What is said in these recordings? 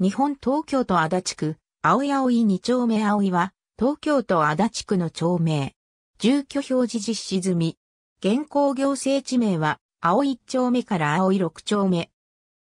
日本東京都足立区、青八い二丁目青井は、東京都足立区の町名。住居表示実施済み。現行行政地名は、青一丁目から青井六丁目。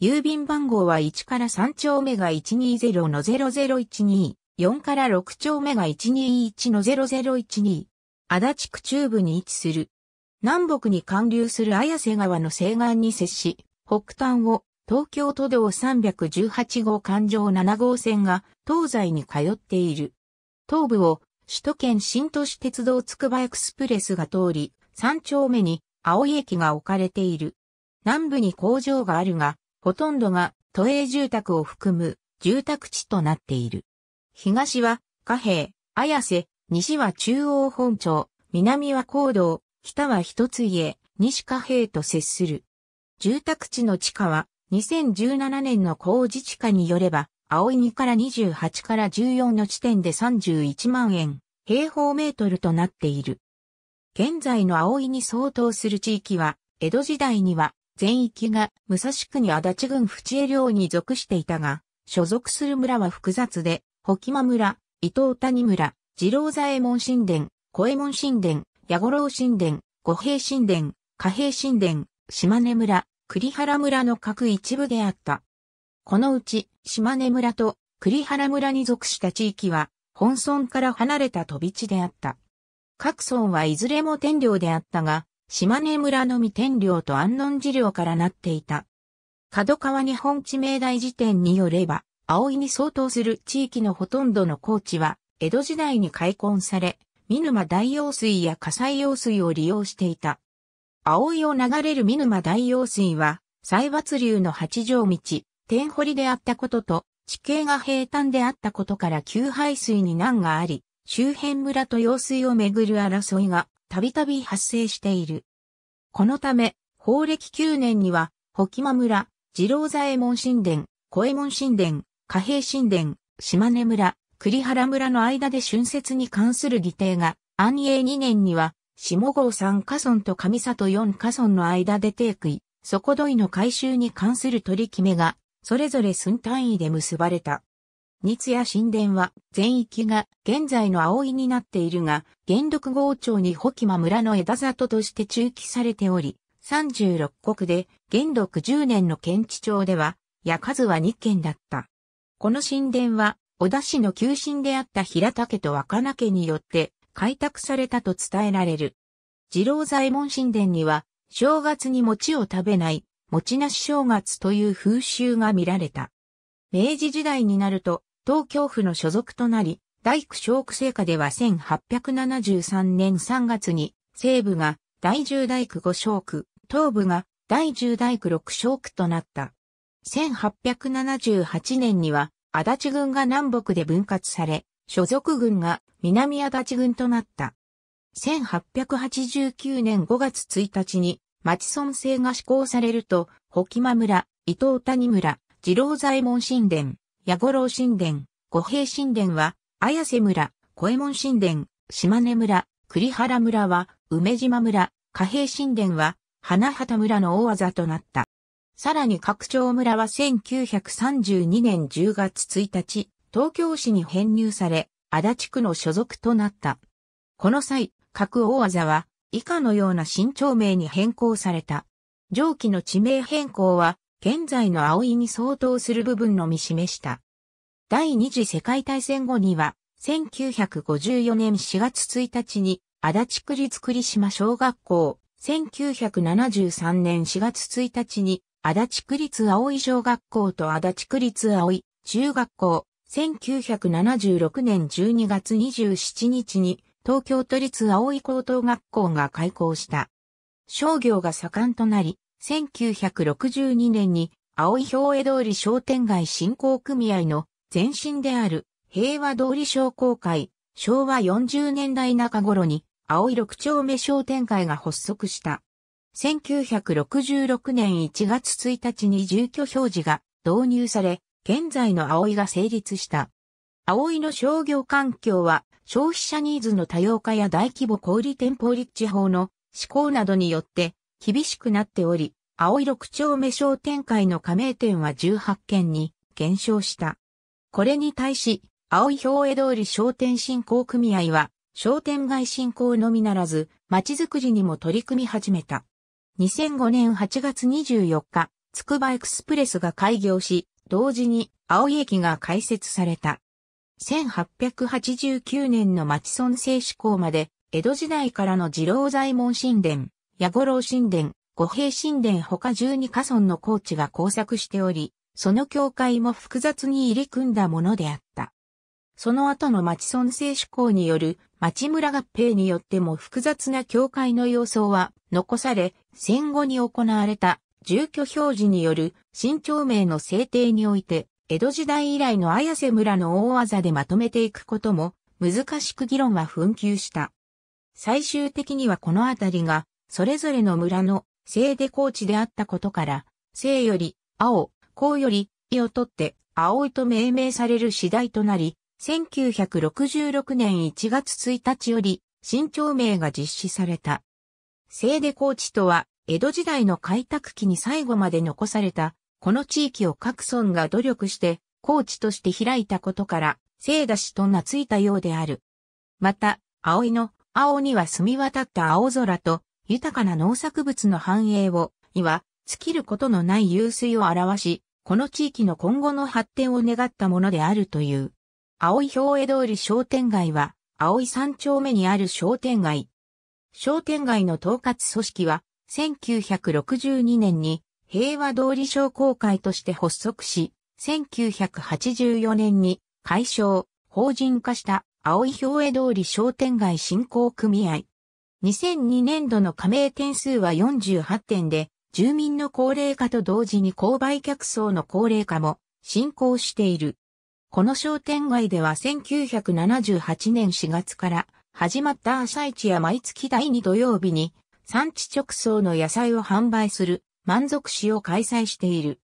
郵便番号は1から3丁目が120-0012、4から6丁目が121-0012。足立区中部に位置する。南北に貫流する綾瀬川の西岸に接し、北端を東京都道318号環状7号線が東西に通っている。東部を首都圏新都市鉄道つくばエクスプレスが通り、3丁目に青井駅が置かれている。南部に工場があるが、ほとんどが都営住宅を含む住宅地となっている。東は貨幣、綾瀬、西は中央本町、南は高道、北は一つ家、西貨幣と接する。住宅地の地下は2017年の高自治下によれば、青い2から28から14の地点で31万円、平方メートルとなっている。現在の青いに相当する地域は、江戸時代には全域が武蔵国足立郡淵江領に属していたが、所属する村は複雑で、保木間村、伊東谷村、二郎左衛門神殿、小衛門神殿、八五郎神殿、五平神殿、貨平神殿、島根村、栗原村の各一部であった。このうち、島根村と栗原村に属した地域は、本村から離れた飛び地であった。各村はいずれも天領であったが、島根村のみ天領と安穏寺領からなっていた。角川日本地名大辞典によれば、葵に相当する地域のほとんどの高地は、江戸時代に開墾され、見沼大用水や火災用水を利用していた。葵を流れる見沼大用水は、西伐流の八条道、天堀であったことと、地形が平坦であったことから旧排水に難があり、周辺村と用水をめぐる争いがたびたび発生している。このため、法暦9年には、保間村、二郎左衛門神殿、小衛門神殿、貨幣神殿、島根村、栗原村の間で春節に関する議定が、安永2年には、下郷三河村と上里四河村の間で定区位、底土井の改修に関する取り決めが、それぞれ寸単位で結ばれた。日夜神殿は全域が現在の葵になっているが、元禄郷町に保木間村の枝里として中期されており、36国で元禄十年の県知町では、や数は2県だった。この神殿は、小田市の旧神であった平田家と若名家によって開拓されたと伝えられる。次郎左衛門神殿には、正月に餅を食べない、餅なし正月という風習が見られた。明治時代になると、東京府の所属となり、大工小区成果では1873年3月に、西部が第10大工5小区、東部が第10大工6小区となった。1878年には、足立軍が南北で分割され、所属軍が南足立郡となった。1889年5月1日に町村制が施行されると、保間村、伊藤谷村、二郎左衛門神殿、八五郎神殿、五平神殿は、綾瀬村、小右衛門神殿、島根村、栗原村は、梅島村、貨幣神殿は、花畑村の大技となった。さらに拡張村は1932年10月1日、東京市に編入され、足立区の所属となった。この際、各大技は以下のような新町名に変更された。上記の地名変更は、現在の葵に相当する部分のみ示した。第二次世界大戦後には、1954年4月1日に、足立区立栗島小学校、1973年4月1日に、足立区立葵小学校と足立区立葵中学校、1976年12月27日に東京都立葵高等学校が開校した。商業が盛んとなり、1962年に葵表江通り商店街振興組合の前身である平和通り商工会、昭和40年代中頃に葵六丁目商店会が発足した。1966年1月1日に住居表示が導入され、現在の葵が成立した。葵の商業環境は消費者ニーズの多様化や大規模小売店舗立地法の施行などによって厳しくなっており、葵六丁目商店会の加盟店は18件に減少した。これに対し、葵表江通り商店振興組合は、商店街振興のみならず、街づくりにも取り組み始めた。2005年8月24日、つくばエクスプレスが開業し、同時に青井駅が開設された。1889年の町村制施行まで、江戸時代からの二郎左衛門神殿、八五郎神殿、五平神殿他12カ村の高地が交錯しており、その境界も複雑に入り組んだものであった。その後の町村制施行による町村合併によっても複雑な境界の様相は残され、戦後に行われた住居表示による新町名の制定において、江戸時代以来の綾瀬村の大技でまとめていくことも、難しく議論は紛糾した。最終的にはこの辺りが、それぞれの村の聖で高地であったことから、聖より青、うより意をとって葵と命名される次第となり、1966年1月1日より新町名が実施された。聖で高地とは江戸時代の開拓期に最後まで残された、この地域を各村が努力して、高地として開いたことから、聖田氏と名付いたようである。また、葵の青には澄み渡った青空と、豊かな農作物の繁栄を、には、尽きることのない湧水を表し、この地域の今後の発展を願ったものであるという。葵表江通り商店街は、葵三丁目にある商店街。商店街の統括組織は、1962年に平和通り商工会として発足し、1984年に解消、法人化した青い表江通り商店街振興組合。2002年度の加盟点数は48点で、住民の高齢化と同時に購買客層の高齢化も進行している。この商店街では1978年4月から始まった朝市や毎月第2土曜日に産地直送の野菜を販売する満足市を開催している。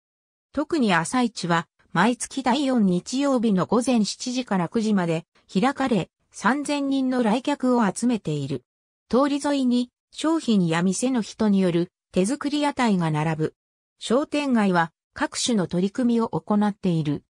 特に朝市は毎月第4日曜日の午前7時から9時まで開かれ3000人の来客を集めている。通り沿いに商品や店の人による手作り屋台が並ぶ。商店街は各種の取り組みを行っている。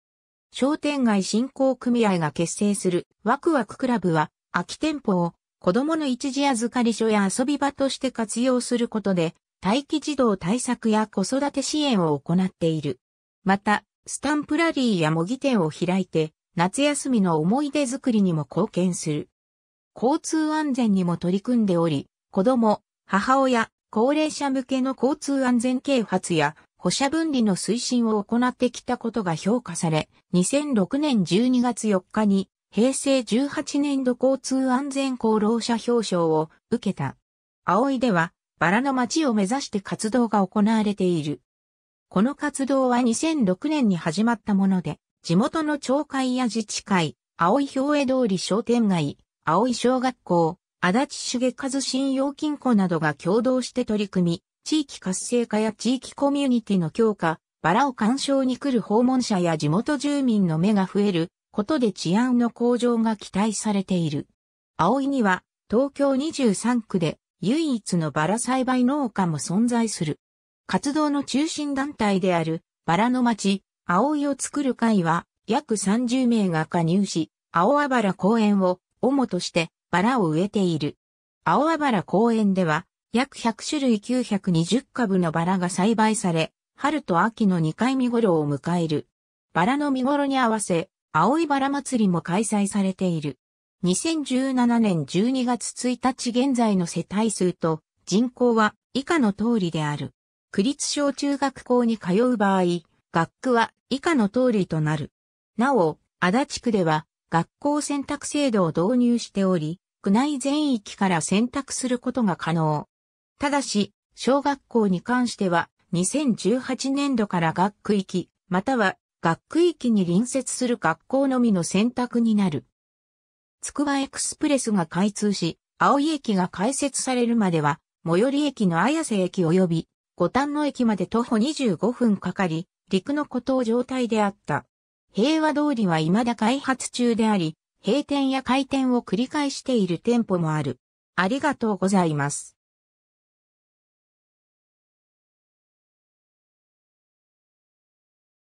商店街振興組合が結成するワクワククラブは空き店舗を子供の一時預かり所や遊び場として活用することで、待機児童対策や子育て支援を行っている。また、スタンプラリーや模擬店を開いて、夏休みの思い出作りにも貢献する。交通安全にも取り組んでおり、子供、母親、高齢者向けの交通安全啓発や保者分離の推進を行ってきたことが評価され、2006年12月4日に平成18年度交通安全功労者表彰を受けた。葵では、バラの町を目指して活動が行われている。この活動は2006年に始まったもので、地元の町会や自治会、葵表江通り商店街、葵小学校、足立茂和信用金庫などが共同して取り組み、地域活性化や地域コミュニティの強化、バラを鑑賞に来る訪問者や地元住民の目が増えることで治安の向上が期待されている。葵には東京23区で唯一のバラ栽培農家も存在する。活動の中心団体であるバラの町、葵を作る会は約30名が加入し、青あばら公園を主としてバラを植えている。青あばら公園では約100種類920株のバラが栽培され、春と秋の2回見頃を迎える。バラの見頃に合わせ、青いバラ祭りも開催されている。2017年12月1日現在の世帯数と人口は以下の通りである。区立小中学校に通う場合、学区は以下の通りとなる。なお、足立区では学校選択制度を導入しており、区内全域から選択することが可能。ただし、小学校に関しては2018年度から学区域、または学区域に隣接する学校のみの選択になる。つくばエクスプレスが開通し、青井駅が開設されるまでは、最寄り駅の綾瀬駅及び、五反野駅まで徒歩25分かかり、陸の孤島状態であった。平和通りは未だ開発中であり、閉店や開店を繰り返している店舗もある。ありがとうございます。